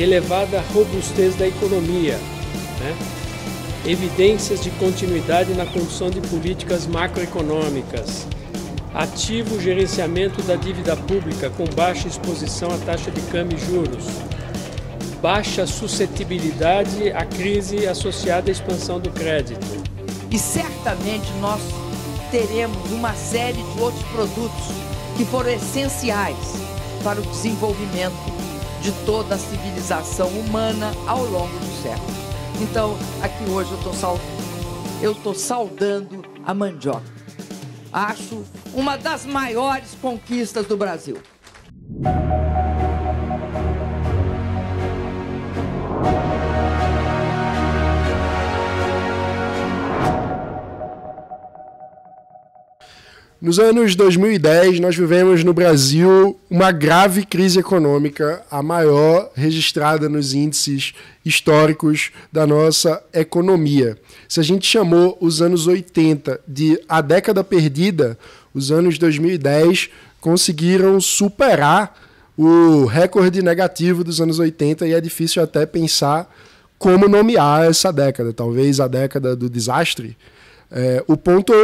elevada robustez da economia, né? evidências de continuidade na condução de políticas macroeconômicas, ativo gerenciamento da dívida pública com baixa exposição à taxa de câmbio e juros, baixa suscetibilidade à crise associada à expansão do crédito. E certamente nós teremos uma série de outros produtos que foram essenciais para o desenvolvimento de toda a civilização humana ao longo dos séculos. Então, aqui hoje eu estou sal... saudando a mandioca. Acho uma das maiores conquistas do Brasil. Nos anos 2010, nós vivemos no Brasil uma grave crise econômica, a maior registrada nos índices históricos da nossa economia. Se a gente chamou os anos 80 de a década perdida, os anos 2010 conseguiram superar o recorde negativo dos anos 80 e é difícil até pensar como nomear essa década, talvez a década do desastre. É, o ponto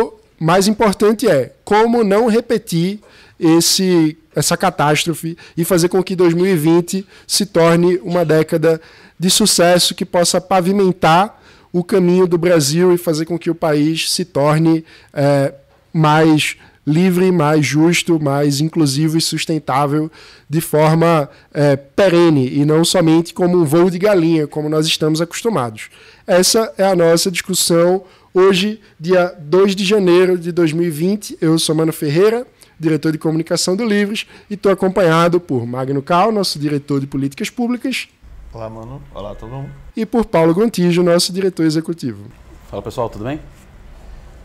mais importante é como não repetir esse, essa catástrofe e fazer com que 2020 se torne uma década de sucesso que possa pavimentar o caminho do Brasil e fazer com que o país se torne é, mais livre, mais justo, mais inclusivo e sustentável de forma é, perene e não somente como um voo de galinha, como nós estamos acostumados. Essa é a nossa discussão Hoje, dia 2 de janeiro de 2020, eu sou Mano Ferreira, diretor de comunicação do Livres, e estou acompanhado por Magno Cal, nosso diretor de políticas públicas. Olá, Mano. Olá, todo mundo. E por Paulo Gontijo, nosso diretor executivo. Fala, pessoal, tudo bem?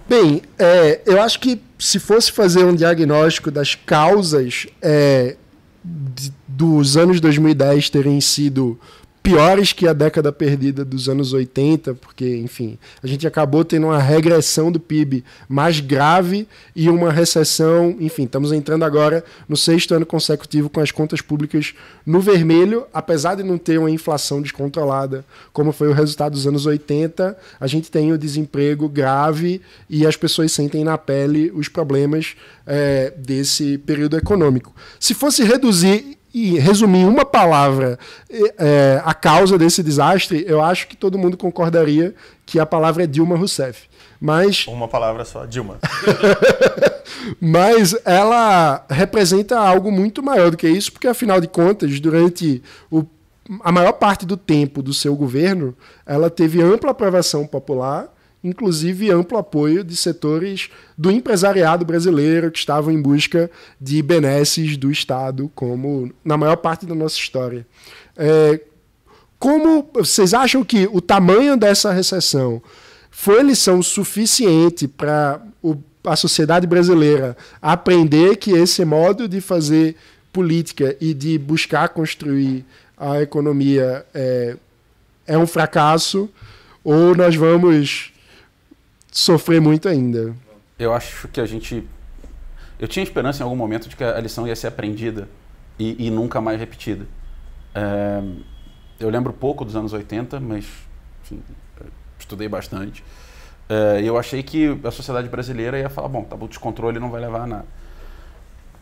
Bem, é, eu acho que se fosse fazer um diagnóstico das causas é, de, dos anos 2010 terem sido piores que a década perdida dos anos 80, porque, enfim, a gente acabou tendo uma regressão do PIB mais grave e uma recessão. Enfim, estamos entrando agora no sexto ano consecutivo com as contas públicas no vermelho, apesar de não ter uma inflação descontrolada, como foi o resultado dos anos 80, a gente tem o desemprego grave e as pessoas sentem na pele os problemas é, desse período econômico. Se fosse reduzir e resumir uma palavra é, a causa desse desastre, eu acho que todo mundo concordaria que a palavra é Dilma Rousseff. Mas uma palavra só, Dilma. mas ela representa algo muito maior do que isso, porque afinal de contas, durante o, a maior parte do tempo do seu governo, ela teve ampla aprovação popular inclusive amplo apoio de setores do empresariado brasileiro que estavam em busca de benesses do Estado, como na maior parte da nossa história. É, como vocês acham que o tamanho dessa recessão foi lição suficiente para a sociedade brasileira aprender que esse modo de fazer política e de buscar construir a economia é, é um fracasso? ou nós vamos sofrer muito ainda. Eu acho que a gente. Eu tinha esperança em algum momento de que a lição ia ser aprendida e, e nunca mais repetida. É... Eu lembro pouco dos anos 80, mas enfim, estudei bastante. É, e é... eu achei que a sociedade brasileira ia falar: bom, tá bom, descontrole não vai levar a nada.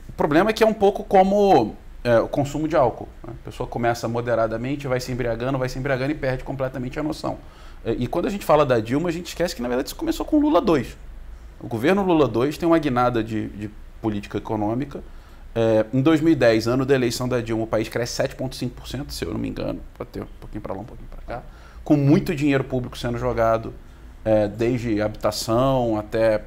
O problema é que é um pouco como é, o consumo de álcool. Né? A pessoa começa moderadamente, vai se embriagando, vai se embriagando e perde completamente a noção. É, e quando a gente fala da Dilma, a gente esquece que, na verdade, isso começou com Lula 2. O governo Lula 2 tem uma guinada de, de política econômica. É, em 2010, ano da eleição da Dilma, o país cresce 7,5%, se eu não me engano, pode ter um pouquinho para lá, um pouquinho para cá, com muito dinheiro público sendo jogado, é, desde habitação até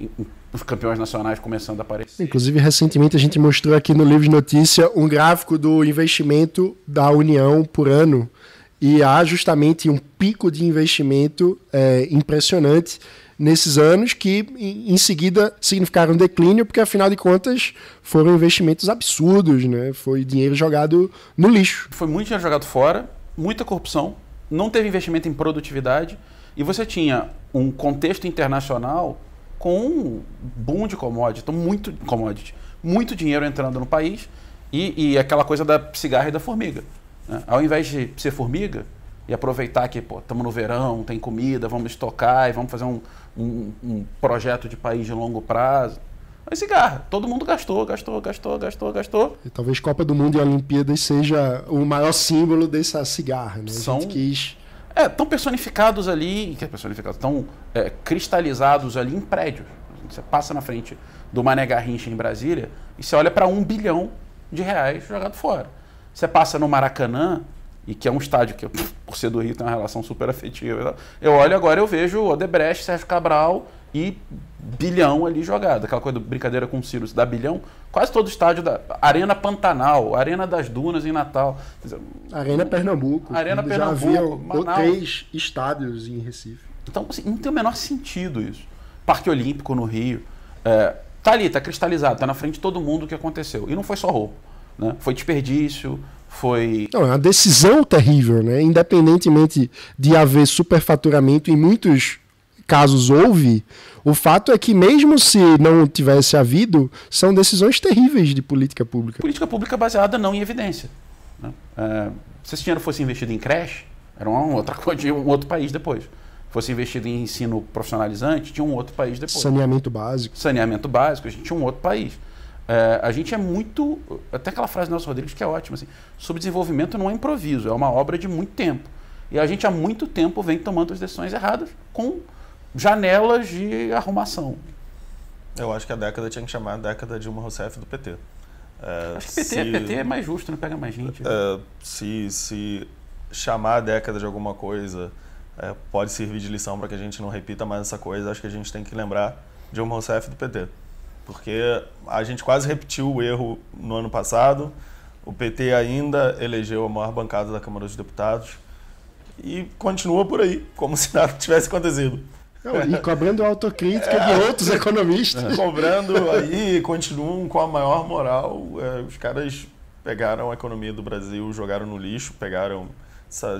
enfim, os campeões nacionais começando a aparecer. Inclusive, recentemente a gente mostrou aqui no livro de notícia um gráfico do investimento da União por ano e há justamente um pico de investimento é, impressionante nesses anos que em seguida significaram um declínio, porque afinal de contas foram investimentos absurdos, né? Foi dinheiro jogado no lixo. Foi muito dinheiro jogado fora, muita corrupção, não teve investimento em produtividade e você tinha um contexto internacional com um boom de commodity, então muito commodity, muito dinheiro entrando no país e, e aquela coisa da cigarra e da formiga. Né? Ao invés de ser formiga e aproveitar que estamos no verão, tem comida, vamos estocar e vamos fazer um, um, um projeto de país de longo prazo. Mas cigarra. Todo mundo gastou, gastou, gastou, gastou, gastou. E talvez Copa do Mundo e Olimpíadas seja o maior símbolo dessa cigarra, né? São... quis... É, estão personificados ali, que é estão é, cristalizados ali em prédios. Você passa na frente do Mané Garrincha em Brasília e você olha para um bilhão de reais jogado fora. Você passa no Maracanã, e que é um estádio que por ser do Rio, tem uma relação super afetiva. Eu olho agora eu vejo Odebrecht, Sérgio Cabral e Bilhão ali jogado. Aquela coisa do brincadeira com o Ciro, da Bilhão, quase todo estádio da Arena Pantanal, Arena das Dunas em Natal. Arena Pernambuco. Arena Pernambuco. Já havia três estádios em Recife. Então, assim, não tem o menor sentido isso. Parque Olímpico no Rio. É, tá ali, tá cristalizado, tá na frente de todo mundo o que aconteceu. E não foi só roubo. Né? Foi desperdício, foi. Não, é uma decisão terrível, né? Independentemente de haver superfaturamento em muitos casos houve, o fato é que mesmo se não tivesse havido, são decisões terríveis de política pública. Política pública baseada não em evidência. Né? É, se esse dinheiro fosse investido em creche, era uma outra coisa de um outro país depois. Fosse investido em ensino profissionalizante, tinha um outro país depois. Saneamento básico. Saneamento básico, a gente tinha um outro país. É, a gente é muito. Até aquela frase do Nelson Rodrigues que é ótima, assim. Sobre desenvolvimento não é improviso, é uma obra de muito tempo. E a gente há muito tempo vem tomando as decisões erradas com janelas de arrumação. Eu acho que a década tinha que chamar a década de uma Rousseff do PT. É, acho que PT, se, PT é mais justo, não né? pega mais gente. Né? É, se, se chamar a década de alguma coisa é, pode servir de lição para que a gente não repita mais essa coisa, acho que a gente tem que lembrar de uma Rousseff do PT. Porque a gente quase repetiu o erro no ano passado. O PT ainda elegeu a maior bancada da Câmara dos Deputados e continua por aí, como se nada tivesse acontecido. Não, e cobrando autocrítica é, de outros economistas. Cobrando aí, continuam com a maior moral. É, os caras pegaram a economia do Brasil, jogaram no lixo, pegaram,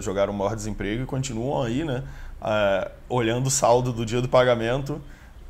jogaram o maior desemprego e continuam aí, né? É, olhando o saldo do dia do pagamento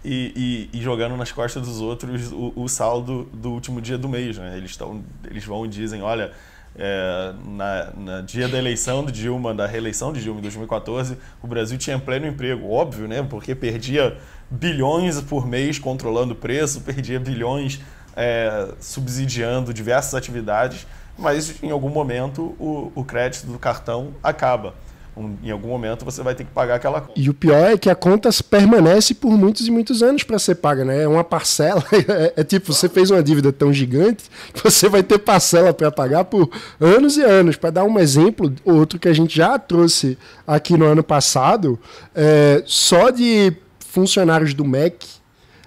e, e, e, jogando nas costas dos outros o, o saldo do último dia do mês. Né? Eles, tão, eles vão e dizem, olha, é, na, na, dia da eleição de Dilma, da reeleição de Dilma em 2014, o Brasil tinha pleno emprego, óbvio, né? Porque perdia bilhões por mês controlando o preço, perdia bilhões é, subsidiando diversas atividades, mas em algum momento o, o crédito do cartão acaba um, em algum momento você vai ter que pagar aquela conta. E o pior é que a conta permanece por muitos e muitos anos para ser paga, né? É uma parcela. É, é, tipo, você fez uma dívida tão gigante que você vai ter parcela para pagar por anos e anos. Para dar um exemplo, outro que a gente já trouxe aqui no ano passado, é, só de funcionários do MEC,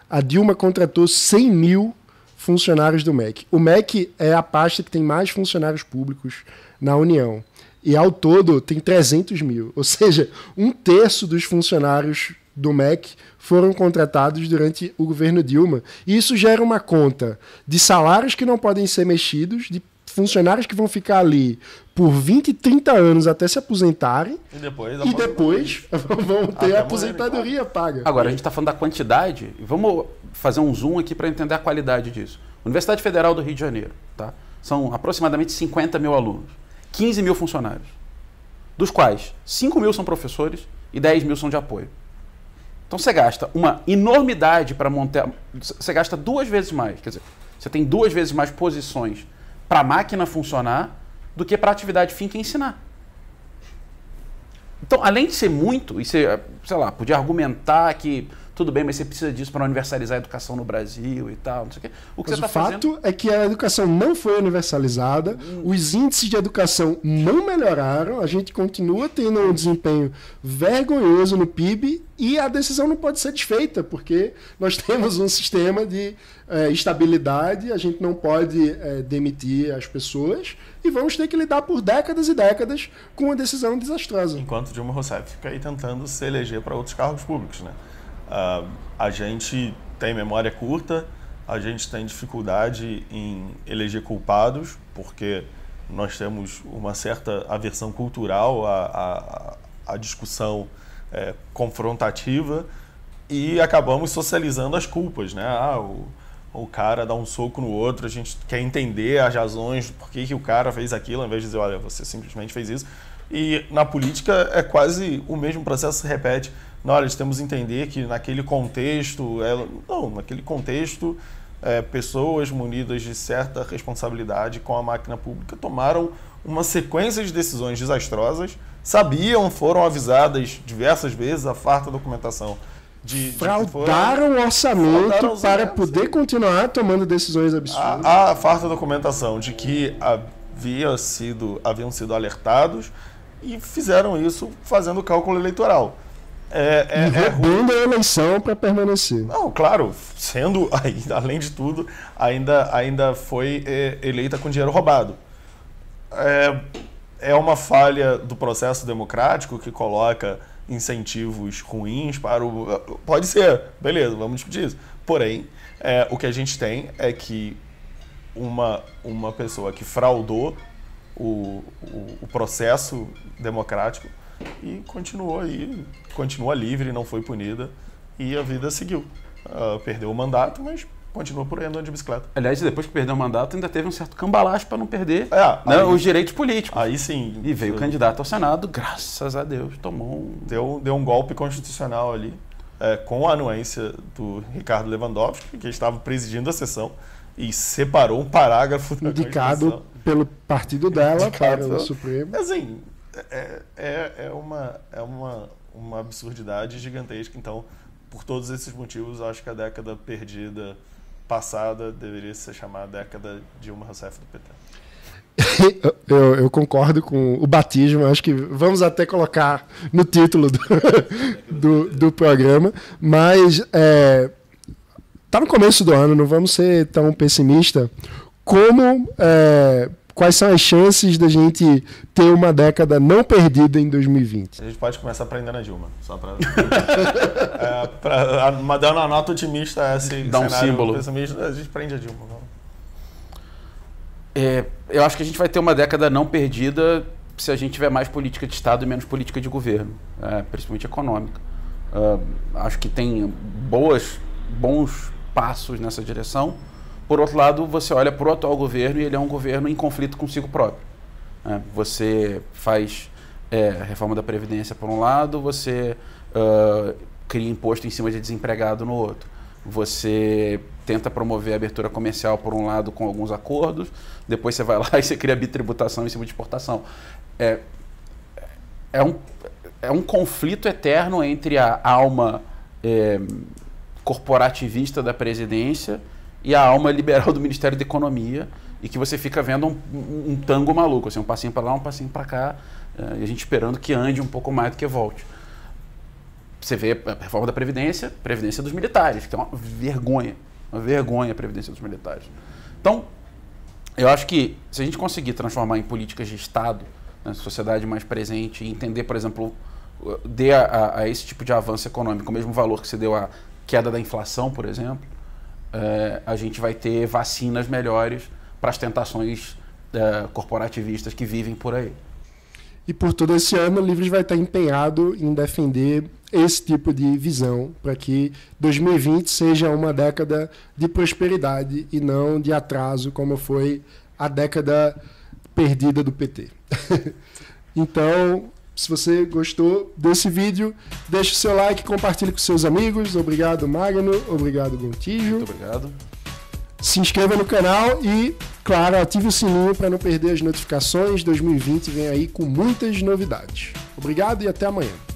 a Dilma contratou 100 mil funcionários do MEC. O MEC é a pasta que tem mais funcionários públicos na União. E ao todo tem 300 mil. Ou seja, um terço dos funcionários do MEC foram contratados durante o governo Dilma. E isso gera uma conta de salários que não podem ser mexidos, de funcionários que vão ficar ali por 20, 30 anos até se aposentarem. E depois, e depois vão ter a aposentadoria paga. Agora, a gente está falando da quantidade, vamos fazer um zoom aqui para entender a qualidade disso. Universidade Federal do Rio de Janeiro, tá? São aproximadamente 50 mil alunos. 15 mil funcionários, dos quais 5 mil são professores e 10 mil são de apoio. Então você gasta uma enormidade para montar. Você gasta duas vezes mais. Quer dizer, você tem duas vezes mais posições para a máquina funcionar do que para a atividade fim que ensinar. Então, além de ser muito, e ser, sei lá, podia argumentar que tudo bem, mas você precisa disso para universalizar a educação no Brasil e tal, não sei o quê. O, que mas você tá o fato fazendo... é que a educação não foi universalizada, hum. os índices de educação não melhoraram, a gente continua tendo um desempenho vergonhoso no PIB e a decisão não pode ser desfeita, porque nós temos um sistema de é, estabilidade, a gente não pode é, demitir as pessoas e vamos ter que lidar por décadas e décadas com uma decisão desastrosa. Enquanto Dilma Rousseff fica aí tentando se eleger para outros cargos públicos, né? Uh, a gente tem memória curta, a gente tem dificuldade em eleger culpados, porque nós temos uma certa aversão cultural à, à, à discussão é, confrontativa e acabamos socializando as culpas, né? Ah, o, o cara dá um soco no outro, a gente quer entender as razões por que, que o cara fez aquilo, ao invés de dizer, olha, você simplesmente fez isso. E na política é quase o mesmo processo se repete nós temos que entender que naquele contexto, ela, é, não, naquele contexto, é, pessoas munidas de certa responsabilidade com a máquina pública tomaram uma sequência de decisões desastrosas, sabiam, foram avisadas diversas vezes a farta documentação. De, fraudaram o orçamento fraudaram para poder continuar tomando decisões absurdas. A, a farta documentação de que havia sido, haviam sido alertados e fizeram isso fazendo cálculo eleitoral. É, é, e roubando é a eleição para permanecer. Não, claro, sendo, além de tudo, ainda, ainda foi é, eleita com dinheiro roubado. É, é uma falha do processo democrático que coloca incentivos ruins para o. Pode ser, beleza, vamos discutir isso. Porém, é, o que a gente tem é que uma, uma pessoa que fraudou o, o, o processo democrático e continuou aí, continua livre, não foi punida e a vida seguiu. Uh, perdeu o mandato, mas continua por aí andando de bicicleta. Aliás, depois que perdeu o mandato, ainda teve um certo cambalacho para não perder é, né, aí, os direitos políticos. Aí sim. E veio o candidato ao Senado, graças a Deus, tomou um... Deu, deu um golpe constitucional ali, é, com a anuência do Ricardo Lewandowski, que estava presidindo a sessão, e separou um parágrafo da Indicado pelo partido dela Indicado. para o Supremo. Assim, é, é, é, uma, é uma, uma absurdidade gigantesca. Então, por todos esses motivos, acho que a década perdida passada deveria ser chamada década Dilma Rousseff do PT. Eu, eu, concordo com o batismo, acho que vamos até colocar no título do, do, do programa, mas é, tá no começo do ano, não vamos ser tão pessimista como é, quais são as chances da gente ter uma década não perdida em 2020? A gente pode começar para a Dilma, só para é, dar uma nota otimista a esse Dá um símbolo. pessimista, a gente prende a Dilma. É, eu acho que a gente vai ter uma década não perdida se a gente tiver mais política de Estado e menos política de governo, é, principalmente econômica. É, acho que tem boas, bons passos nessa direção por outro lado, você olha para o atual governo e ele é um governo em conflito consigo próprio. Né? Você faz é, reforma da Previdência por um lado, você uh, cria imposto em cima de desempregado no outro. Você tenta promover a abertura comercial por um lado com alguns acordos, depois você vai lá e você cria bitributação em cima de exportação. É, é, um, é um conflito eterno entre a alma é, corporativista da presidência e a alma é liberal do Ministério da Economia e que você fica vendo um, um, um tango maluco, assim, um passinho para lá, um passinho para cá, uh, e a gente esperando que ande um pouco mais do que volte. Você vê a reforma da Previdência, Previdência dos Militares, que é uma vergonha, uma vergonha a Previdência dos Militares. Então, eu acho que se a gente conseguir transformar em políticas de Estado, né, sociedade mais presente, e entender, por exemplo, dê a, a, a esse tipo de avanço econômico o mesmo valor que se deu à queda da inflação, por exemplo, é, a gente vai ter vacinas melhores para as tentações é, corporativistas que vivem por aí. E por todo esse ano, o Livres vai estar empenhado em defender esse tipo de visão, para que 2020 seja uma década de prosperidade e não de atraso, como foi a década perdida do PT. então, se você gostou desse vídeo, deixe seu like, compartilhe com seus amigos. Obrigado, Magno. Obrigado, Gontijo. Muito obrigado. Se inscreva no canal e, claro, ative o sininho para não perder as notificações. 2020 vem aí com muitas novidades. Obrigado e até amanhã.